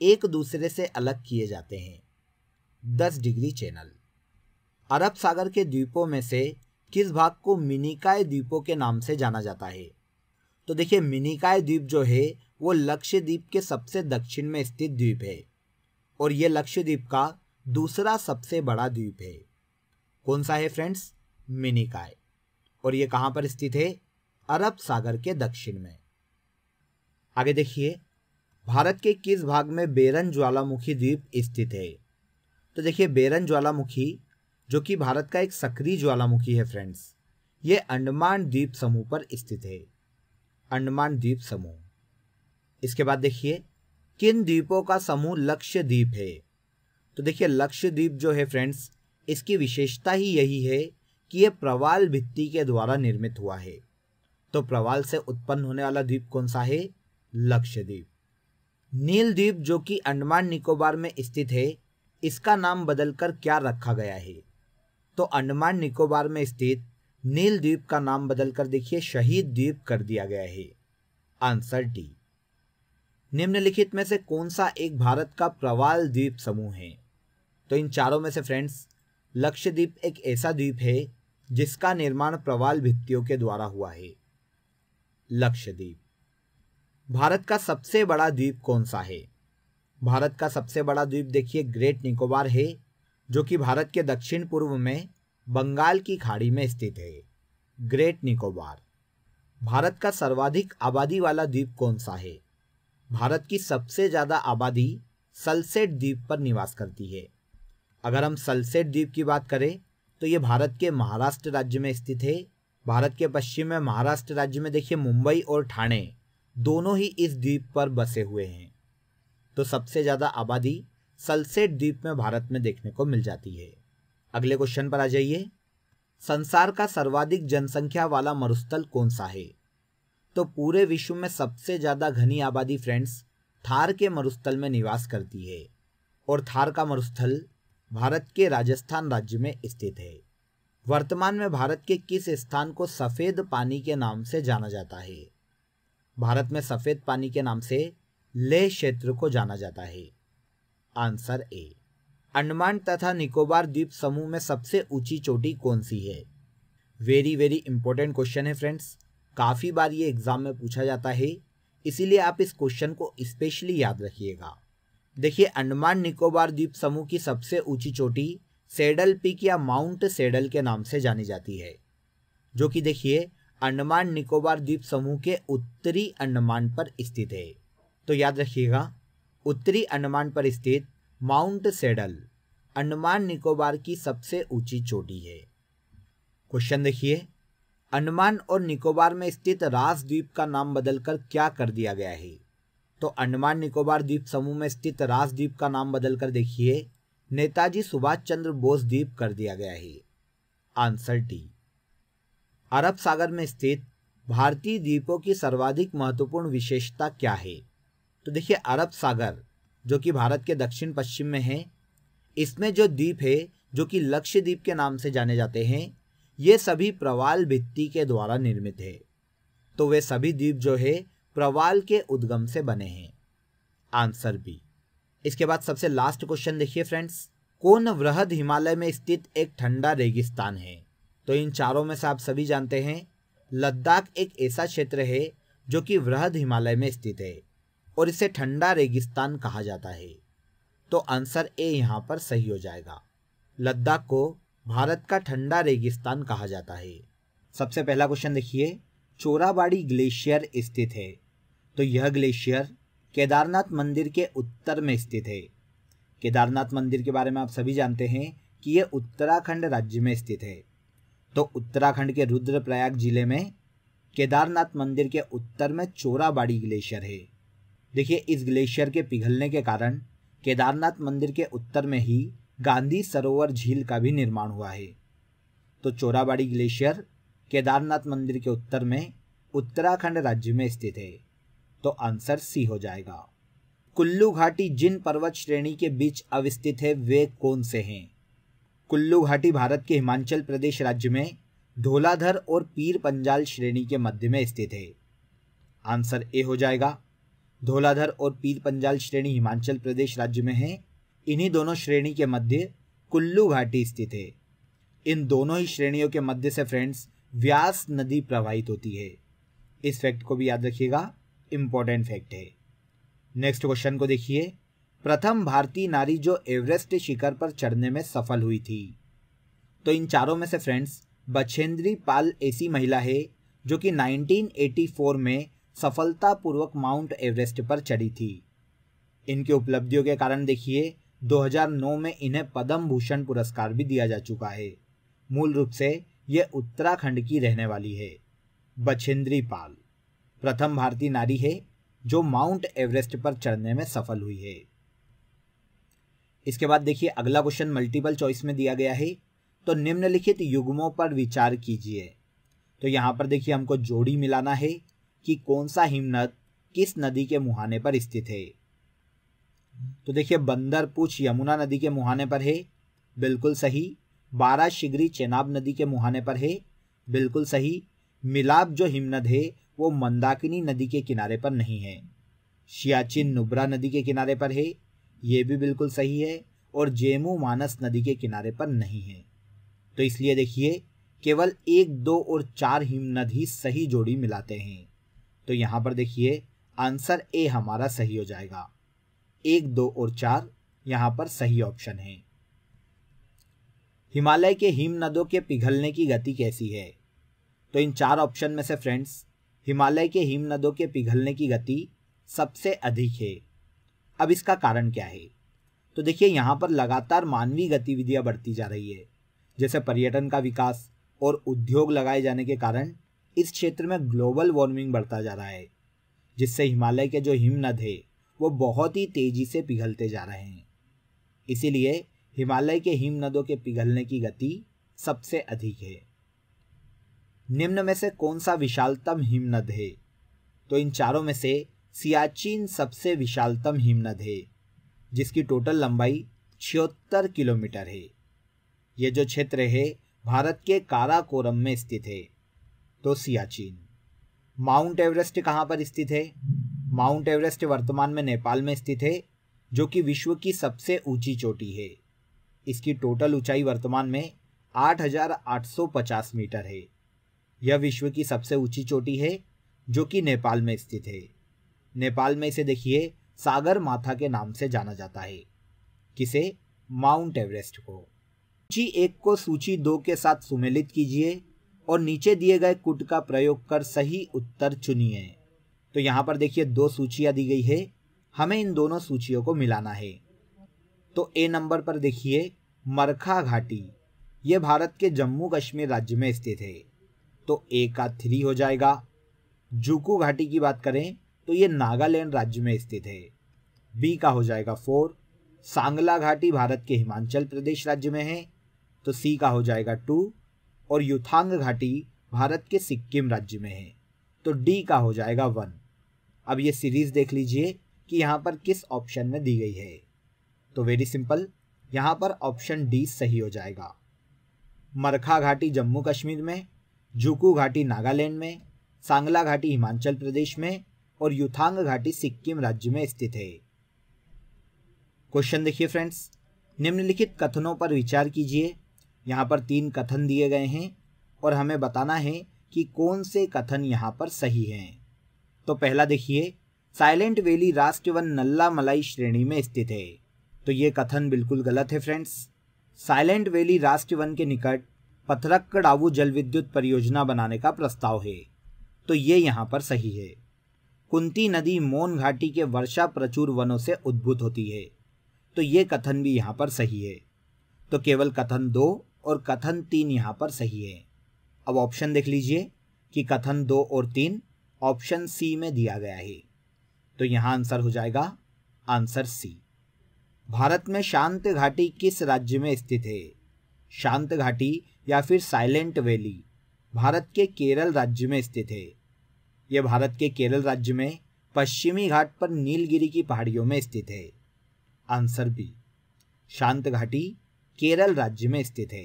एक दूसरे से अलग किए जाते हैं दस डिग्री चैनल अरब सागर के द्वीपों में से किस भाग को मिनिकाय द्वीपों के नाम से जाना जाता है तो देखिए मिनिकाय द्वीप जो है वो लक्षद्वीप के सबसे दक्षिण में स्थित द्वीप है और ये लक्षद्वीप का दूसरा सबसे बड़ा द्वीप है कौन सा है फ्रेंड्स मिनिकाय और ये कहाँ पर स्थित है अरब सागर के दक्षिण में आगे देखिए भारत के किस भाग में बेरन ज्वालामुखी द्वीप स्थित है तो देखिए बेरन ज्वालामुखी जो कि भारत का एक सक्रिय ज्वालामुखी है फ्रेंड्स ये अंडमान द्वीप समूह पर स्थित है अंडमान द्वीप समूह इसके बाद देखिए किन द्वीपों का समूह लक्ष्य द्वीप है तो देखिए द्वीप जो है फ्रेंड्स इसकी विशेषता ही यही है कि यह प्रवाल भित्ति के द्वारा निर्मित हुआ है तो प्रवाल से उत्पन्न होने वाला द्वीप कौन सा है लक्षद्वीप नील द्वीप जो कि अंडमान निकोबार में स्थित है इसका नाम बदलकर क्या रखा गया है तो अंडमान निकोबार में स्थित नील द्वीप का नाम बदलकर देखिए शहीद द्वीप कर दिया गया है आंसर डी निम्नलिखित में से कौन सा एक भारत का प्रवाल द्वीप समूह है तो इन चारों में से फ्रेंड्स लक्षद्वीप एक ऐसा द्वीप है जिसका निर्माण प्रवाल भित्तियों के द्वारा हुआ है लक्षद्वीप भारत का सबसे बड़ा द्वीप कौन सा है भारत का सबसे बड़ा द्वीप देखिए ग्रेट निकोबार है जो कि भारत के दक्षिण पूर्व में बंगाल की खाड़ी में स्थित है ग्रेट निकोबार भारत का सर्वाधिक आबादी वाला द्वीप कौन सा है भारत की सबसे ज़्यादा आबादी सलसेट द्वीप पर निवास करती है अगर हम सलसेट द्वीप की बात करें तो ये भारत के महाराष्ट्र राज्य में स्थित है भारत के पश्चिम में महाराष्ट्र राज्य में देखिए मुंबई और ठाणे दोनों ही इस द्वीप पर बसे हुए हैं तो सबसे ज़्यादा आबादी सलसेट द्वीप में भारत में देखने को मिल जाती है अगले क्वेश्चन पर आ जाइए संसार का सर्वाधिक जनसंख्या वाला मरुस्थल कौन सा है तो पूरे विश्व में सबसे ज़्यादा घनी आबादी फ्रेंड्स थार के मरुस्थल में निवास करती है और थार का मरुस्थल भारत के राजस्थान राज्य में स्थित है वर्तमान में भारत के किस स्थान को सफ़ेद पानी के नाम से जाना जाता है भारत में सफ़ेद पानी के नाम से लेह क्षेत्र को जाना जाता है आंसर ए अंडमान तथा निकोबार द्वीप समूह में सबसे ऊंची चोटी कौन सी है वेरी वेरी इंपॉर्टेंट क्वेश्चन है फ्रेंड्स काफ़ी बार ये एग्ज़ाम में पूछा जाता है इसीलिए आप इस क्वेश्चन को स्पेशली याद रखिएगा देखिए अंडमान निकोबार द्वीप समूह की सबसे ऊंची चोटी सेडल पीक या माउंट सेडल के नाम से जानी जाती है जो कि देखिए अंडमान निकोबार द्वीप समूह के उत्तरी अंडमान पर स्थित है तो याद रखिएगा उत्तरी अंडमान पर स्थित माउंट सेडल अंडमान निकोबार की सबसे ऊंची चोटी है क्वेश्चन देखिए अंडमान और निकोबार में स्थित रास द्वीप का नाम बदलकर क्या कर दिया गया है तो अंडमान निकोबार द्वीप समूह में स्थित रास द्वीप का नाम बदलकर देखिए नेताजी सुभाष चंद्र बोस द्वीप कर दिया गया है आंसर टी अरब सागर में स्थित भारतीय द्वीपों की सर्वाधिक महत्वपूर्ण विशेषता क्या है तो देखिए अरब सागर जो कि भारत के दक्षिण पश्चिम में है इसमें जो द्वीप है जो कि लक्ष्य द्वीप के नाम से जाने जाते हैं ये सभी प्रवाल भित्ति के द्वारा निर्मित है तो वे सभी द्वीप जो है प्रवाल के उद्गम से बने हैं आंसर बी इसके बाद सबसे लास्ट क्वेश्चन देखिए फ्रेंड्स कौन वृहद हिमालय में स्थित एक ठंडा रेगिस्तान है तो इन चारों में से आप सभी जानते हैं लद्दाख एक ऐसा क्षेत्र है जो कि वृहद हिमालय में स्थित है और इसे ठंडा रेगिस्तान कहा जाता है तो आंसर ए यहाँ पर सही हो जाएगा लद्दाख को भारत का ठंडा रेगिस्तान कहा जाता है सबसे पहला क्वेश्चन देखिए चोराबाड़ी ग्लेशियर स्थित है तो यह ग्लेशियर केदारनाथ मंदिर के उत्तर में स्थित है केदारनाथ मंदिर के बारे में आप सभी जानते हैं कि यह उत्तराखंड राज्य में स्थित है तो उत्तराखंड के रुद्रप्रयाग जिले में केदारनाथ मंदिर के उत्तर में चोराबाड़ी ग्लेशियर है देखिए इस ग्लेशियर के पिघलने के कारण केदारनाथ मंदिर के उत्तर में ही गांधी सरोवर झील का भी निर्माण हुआ है तो चोराबाड़ी ग्लेशियर केदारनाथ मंदिर के उत्तर में उत्तराखंड राज्य में स्थित है तो आंसर सी हो जाएगा कुल्लू घाटी जिन पर्वत श्रेणी के बीच अवस्थित है वे कौन से हैं कुल्लू घाटी भारत के हिमाचल प्रदेश राज्य में धोलाधर और पीर पंजाल श्रेणी के मध्य में स्थित है आंसर ए हो जाएगा धोलाधर और पीर पंजाल श्रेणी हिमाचल प्रदेश राज्य में है इन्हीं दोनों श्रेणी के मध्य कुल्लू घाटी स्थित है इन दोनों ही श्रेणियों के मध्य से फ्रेंड्स व्यास नदी प्रवाहित होती है इस फैक्ट को भी याद रखिएगा इम्पोर्टेंट फैक्ट है नेक्स्ट क्वेश्चन को देखिए प्रथम भारतीय नारी जो एवरेस्ट शिखर पर चढ़ने में सफल हुई थी तो इन चारों में से फ्रेंड्स बछेंद्री पाल ऐसी महिला है जो कि 1984 में सफलतापूर्वक माउंट एवरेस्ट पर चढ़ी थी इनके उपलब्धियों के कारण देखिए 2009 में इन्हें पद्म भूषण पुरस्कार भी दिया जा चुका है मूल रूप से ये उत्तराखंड की रहने वाली है बछेंद्री पाल प्रथम भारतीय नारी है जो माउंट एवरेस्ट पर चढ़ने में सफल हुई है इसके बाद देखिए अगला क्वेश्चन मल्टीपल चॉइस में दिया गया है तो निम्नलिखित युग्मों पर विचार कीजिए तो यहाँ पर देखिए हमको जोड़ी मिलाना है कि कौन सा हिमनद किस नदी के मुहाने पर स्थित है तो देखिए बंदर पूछ यमुना नदी के मुहाने पर है बिल्कुल सही बारा शिगरी चेनाब नदी के मुहाने पर है बिल्कुल सही मिलाप जो हिमनद है वो मंदाकिनी नदी के किनारे पर नहीं है शियाचिन नुब्रा नदी के किनारे पर है ये भी बिल्कुल सही है और जेमू मानस नदी के किनारे पर नहीं है तो इसलिए देखिए केवल एक दो और चार हिमनद ही सही जोड़ी मिलाते हैं तो यहाँ पर देखिए आंसर ए हमारा सही हो जाएगा एक दो और चार यहाँ पर सही ऑप्शन है हिमालय के हिमनदों के पिघलने की गति कैसी है तो इन चार ऑप्शन में से फ्रेंड्स हिमालय के हिमनदों के पिघलने की गति सबसे अधिक है अब इसका कारण क्या है तो देखिए यहाँ पर लगातार मानवीय गतिविधियाँ बढ़ती जा रही है जैसे पर्यटन का विकास और उद्योग लगाए जाने के कारण इस क्षेत्र में ग्लोबल वार्मिंग बढ़ता जा रहा है जिससे हिमालय के जो हिमनद है वो बहुत ही तेज़ी से पिघलते जा रहे हैं इसीलिए हिमालय के हिमनदों के पिघलने की गति सबसे अधिक है निम्न में से कौन सा विशालतम हिमनद है तो इन चारों में से सियाचिन सबसे विशालतम हिमनद है जिसकी टोटल लंबाई छिहत्तर किलोमीटर है ये जो क्षेत्र है भारत के काराकोरम में स्थित है तो सियाचिन माउंट एवरेस्ट कहाँ पर स्थित है माउंट एवरेस्ट वर्तमान में नेपाल में स्थित है जो कि विश्व की सबसे ऊंची चोटी है इसकी टोटल ऊंचाई वर्तमान में 8,850 मीटर है यह विश्व की सबसे ऊंची चोटी है जो कि नेपाल में स्थित है नेपाल में इसे देखिए सागर माथा के नाम से जाना जाता है किसे माउंट एवरेस्ट को सूची एक को सूची दो के साथ सुमेलित कीजिए और नीचे दिए गए कुट का प्रयोग कर सही उत्तर चुनिए तो यहाँ पर देखिए दो सूचियाँ दी गई है हमें इन दोनों सूचियों को मिलाना है तो ए नंबर पर देखिए मरखा घाटी ये भारत के जम्मू कश्मीर राज्य में स्थित है तो ए का थ्री हो जाएगा जुकू घाटी की बात करें तो ये नागालैंड राज्य में स्थित है बी का हो जाएगा फोर सांगला घाटी भारत के हिमाचल प्रदेश राज्य में है तो सी का हो जाएगा टू और युथांग घाटी भारत के सिक्किम राज्य में है तो डी का हो जाएगा वन अब ये सीरीज देख लीजिए कि यहाँ पर किस ऑप्शन में दी गई है तो वेरी सिंपल यहाँ पर ऑप्शन डी सही हो जाएगा मरखा घाटी जम्मू कश्मीर में जुकू घाटी नागालैंड में सांगला घाटी हिमाचल प्रदेश में और युथांग घाटी सिक्किम राज्य में स्थित है क्वेश्चन देखिए फ्रेंड्स निम्नलिखित कथनों पर विचार कीजिए यहाँ पर तीन कथन दिए गए हैं और हमें बताना है कि कौन से कथन यहाँ पर सही हैं तो पहला देखिए साइलेंट वैली राष्ट्र वन नल्ला मलाई श्रेणी में स्थित है तो ये कथन बिल्कुल गलत है फ्रेंड्स साइलेंट वैली राष्ट्र वन के निकट पथरक्कड़ावू जल विद्युत परियोजना बनाने का प्रस्ताव है तो ये यहाँ पर सही है कुंती नदी मोन घाटी के वर्षा प्रचुर वनों से उद्भूत होती है तो ये कथन भी यहाँ पर सही है तो केवल कथन दो और कथन तीन यहाँ पर सही है अब ऑप्शन देख लीजिए कि कथन दो और तीन ऑप्शन सी में दिया गया है तो यहाँ आंसर हो जाएगा आंसर सी भारत में शांत घाटी किस राज्य में स्थित है शांत घाटी या फिर साइलेंट वैली भारत के केरल राज्य में स्थित है यह भारत के केरल राज्य में पश्चिमी घाट पर नीलगिरी की पहाड़ियों में स्थित है आंसर बी शांत घाटी केरल राज्य में स्थित है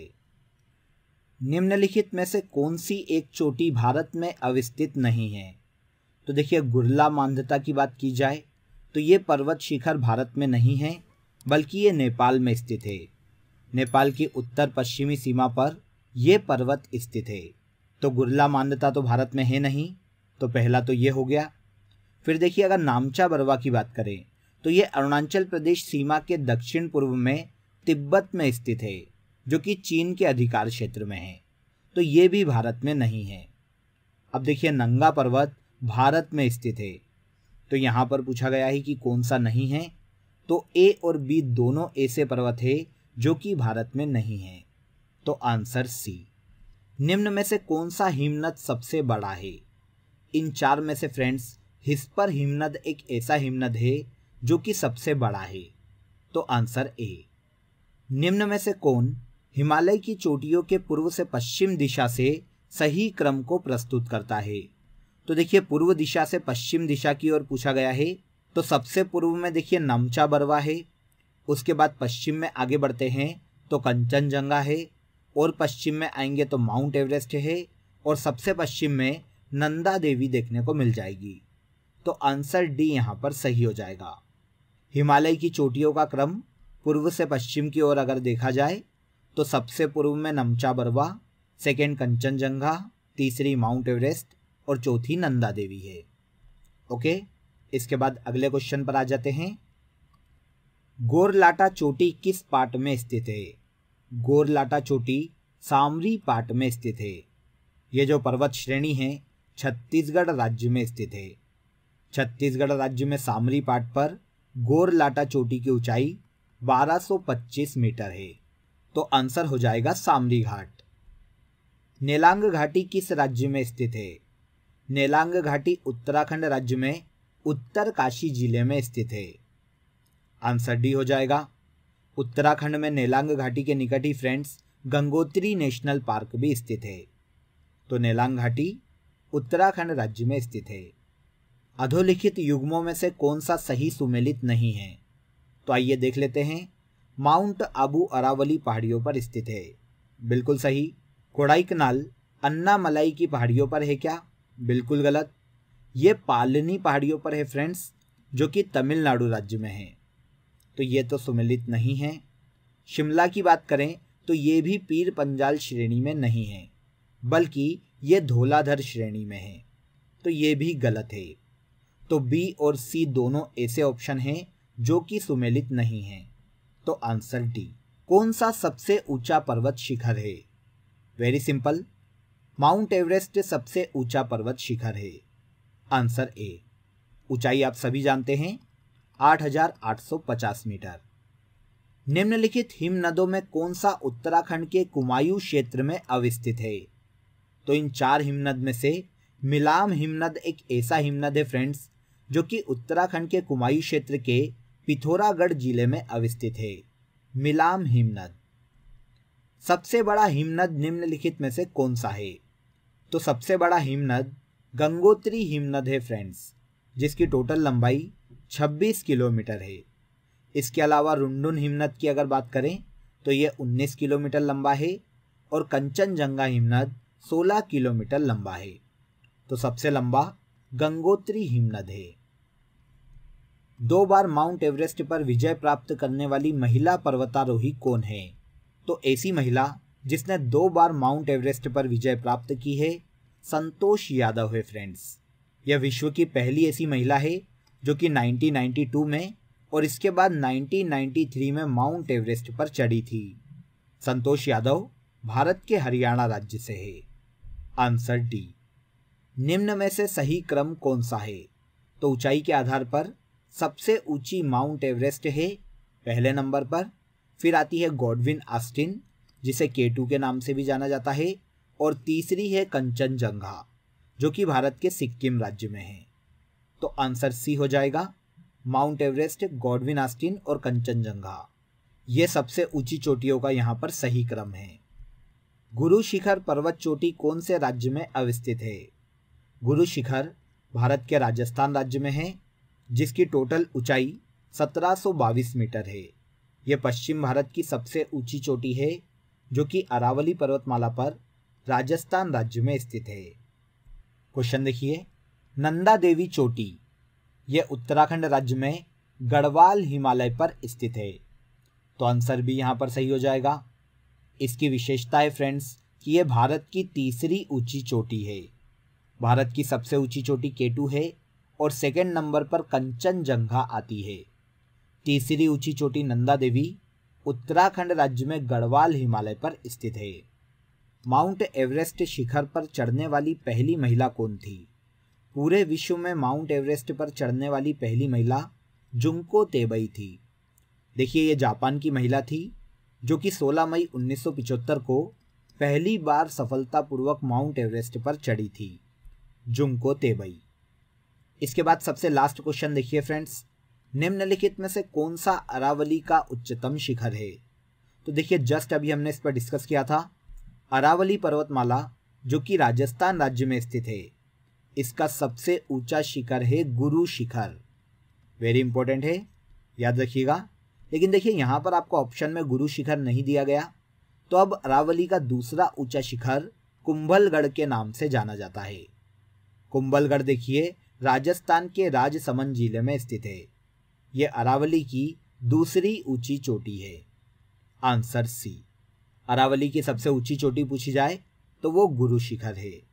निम्नलिखित में से कौन सी एक चोटी भारत में अवस्थित नहीं है तो देखिए गुरला मान्यता की बात की जाए तो ये पर्वत शिखर भारत में नहीं है बल्कि ये नेपाल में स्थित है नेपाल की उत्तर पश्चिमी सीमा पर ये पर्वत स्थित है तो गुरला मान्यता तो भारत में है नहीं तो पहला तो ये हो गया फिर देखिए अगर नामचा बरवा की बात करें तो ये अरुणाचल प्रदेश सीमा के दक्षिण पूर्व में तिब्बत में स्थित है जो कि चीन के अधिकार क्षेत्र में है तो ये भी भारत में नहीं है अब देखिए नंगा पर्वत भारत में स्थित है तो यहाँ पर पूछा गया है कि कौन सा नहीं है तो ए और बी दोनों ऐसे पर्वत है जो कि भारत में नहीं है तो आंसर सी निम्न में से कौन सा हिमनद सबसे बड़ा है इन चार में से फ्रेंड्स हिस्पर हिमनद एक ऐसा हिमनद है जो कि सबसे बड़ा है तो आंसर ए निम्न में से कौन हिमालय की चोटियों के पूर्व से पश्चिम दिशा से सही क्रम को प्रस्तुत करता है तो देखिए पूर्व दिशा से पश्चिम दिशा की ओर पूछा गया है तो सबसे पूर्व में देखिए नमचा बरवा है उसके बाद पश्चिम में आगे बढ़ते हैं तो कंचनजंगा है और पश्चिम में आएंगे तो माउंट एवरेस्ट है और सबसे पश्चिम में नंदा देवी देखने को मिल जाएगी तो आंसर डी यहाँ पर सही हो जाएगा हिमालय की चोटियों का क्रम पूर्व से पश्चिम की ओर अगर देखा जाए तो सबसे पूर्व में नमचा बरवा सेकेंड कंचनजंगा तीसरी माउंट एवरेस्ट और चौथी नंदा देवी है ओके इसके बाद अगले क्वेश्चन पर आ जाते हैं गोरलाटा चोटी किस पार्ट में स्थित है गोरलाटा चोटी सामरी पाट में स्थित है ये जो पर्वत श्रेणी है छत्तीसगढ़ राज्य में स्थित है छत्तीसगढ़ राज्य में सामरी पाट पर गोरलाटा चोटी की ऊंचाई 1225 मीटर है तो आंसर हो जाएगा सामरी घाट नेलांग घाटी किस राज्य में स्थित है नेलांग घाटी उत्तराखंड राज्य में उत्तर काशी जिले में स्थित है आंसर डी हो जाएगा उत्तराखंड में नेलांग घाटी के निकट ही फ्रेंड्स गंगोत्री नेशनल पार्क भी स्थित है तो नेलांग घाटी उत्तराखंड राज्य में स्थित है अधोलिखित युग्मों में से कौन सा सही सुमेलित नहीं है तो आइए देख लेते हैं माउंट आबू अरावली पहाड़ियों पर स्थित है बिल्कुल सही कोडाइकनाल अन्नामलाई की पहाड़ियों पर है क्या बिल्कुल गलत ये पालनी पहाड़ियों पर है फ्रेंड्स जो कि तमिलनाडु राज्य में है तो ये तो सुमिलित नहीं है शिमला की बात करें तो ये भी पीर पंजाल श्रेणी में नहीं है बल्कि ये धोलाधर श्रेणी में है तो ये भी गलत है तो बी और सी दोनों ऐसे ऑप्शन हैं जो कि सुमेलित नहीं हैं तो आंसर डी कौन सा सबसे ऊंचा पर्वत शिखर है वेरी सिंपल माउंट एवरेस्ट सबसे ऊंचा पर्वत शिखर है आंसर ए ऊंचाई आप सभी जानते हैं 8,850 मीटर निम्नलिखित हिमनदों में कौन सा उत्तराखंड के कुमायूं क्षेत्र में अवस्थित है तो इन चार हिमनद में से मिलाम हिमनद एक ऐसा हिमनद है फ्रेंड्स जो कि उत्तराखंड के कुमायूं क्षेत्र के पिथौरागढ़ जिले में अवस्थित है मिलाम हिमनद सबसे बड़ा हिमनद निम्नलिखित में से कौन सा है तो सबसे बड़ा हिमनद गंगोत्री हिमनद है फ्रेंड्स जिसकी टोटल लंबाई छब्बीस किलोमीटर है इसके अलावा रुंडुन हिमनद की अगर बात करें तो यह उन्नीस किलोमीटर लंबा है और कंचनजंगा हिमनद सोलह किलोमीटर लंबा है तो सबसे लंबा गंगोत्री हिमनद है दो बार माउंट एवरेस्ट पर विजय प्राप्त करने वाली महिला पर्वतारोही कौन है तो ऐसी महिला जिसने दो बार माउंट एवरेस्ट पर विजय प्राप्त की है संतोष यादव है फ्रेंड्स यह विश्व की पहली ऐसी महिला है जो कि 1992 में और इसके बाद 1993 में माउंट एवरेस्ट पर चढ़ी थी संतोष यादव भारत के हरियाणा राज्य से है आंसर डी निम्न में से सही क्रम कौन सा है तो ऊंचाई के आधार पर सबसे ऊंची माउंट एवरेस्ट है पहले नंबर पर फिर आती है गॉडविन आस्टिन जिसे केटू के नाम से भी जाना जाता है और तीसरी है कंचनजंगा जो कि भारत के सिक्किम राज्य में है तो आंसर सी हो जाएगा माउंट एवरेस्ट गॉडविन आस्टिन और कंचनजंगा ये सबसे ऊंची चोटियों का यहाँ पर सही क्रम है गुरु शिखर पर्वत चोटी कौन से राज्य में अवस्थित है गुरु शिखर भारत के राजस्थान राज्य में है जिसकी टोटल ऊंचाई सत्रह मीटर है यह पश्चिम भारत की सबसे ऊंची चोटी है जो कि अरावली पर्वतमाला पर राजस्थान राज्य में स्थित है क्वेश्चन देखिए नंदा देवी चोटी यह उत्तराखंड राज्य में गढ़वाल हिमालय पर स्थित है तो आंसर भी यहाँ पर सही हो जाएगा इसकी विशेषता है फ्रेंड्स कि यह भारत की तीसरी ऊंची चोटी है भारत की सबसे ऊंची चोटी केटू है और सेकेंड नंबर पर कंचनजंघा आती है तीसरी ऊंची चोटी नंदा देवी उत्तराखंड राज्य में गढ़वाल हिमालय पर स्थित है माउंट एवरेस्ट शिखर पर चढ़ने वाली पहली महिला कौन थी पूरे विश्व में माउंट एवरेस्ट पर चढ़ने वाली पहली महिला जुंको तेबई थी देखिए ये जापान की महिला थी जो कि 16 मई 1975 को पहली बार सफलतापूर्वक माउंट एवरेस्ट पर चढ़ी थी जुंको तेबई इसके बाद सबसे लास्ट क्वेश्चन देखिए फ्रेंड्स निम्नलिखित में से कौन सा अरावली का उच्चतम शिखर है तो देखिए जस्ट अभी हमने इस पर डिस्कस किया था अरावली पर्वतमाला जो कि राजस्थान राज्य में स्थित है इसका सबसे ऊंचा शिखर है गुरु शिखर वेरी इंपॉर्टेंट है याद रखिएगा लेकिन देखिए यहाँ पर आपको ऑप्शन में गुरु शिखर नहीं दिया गया तो अब अरावली का दूसरा ऊंचा शिखर कुंभलगढ़ के नाम से जाना जाता है कुंभलगढ़ देखिए राजस्थान के राजसमंद जिले में स्थित है यह अरावली की दूसरी ऊंची चोटी है आंसर सी अरावली की सबसे ऊंची चोटी पूछी जाए तो वो गुरु शिखर है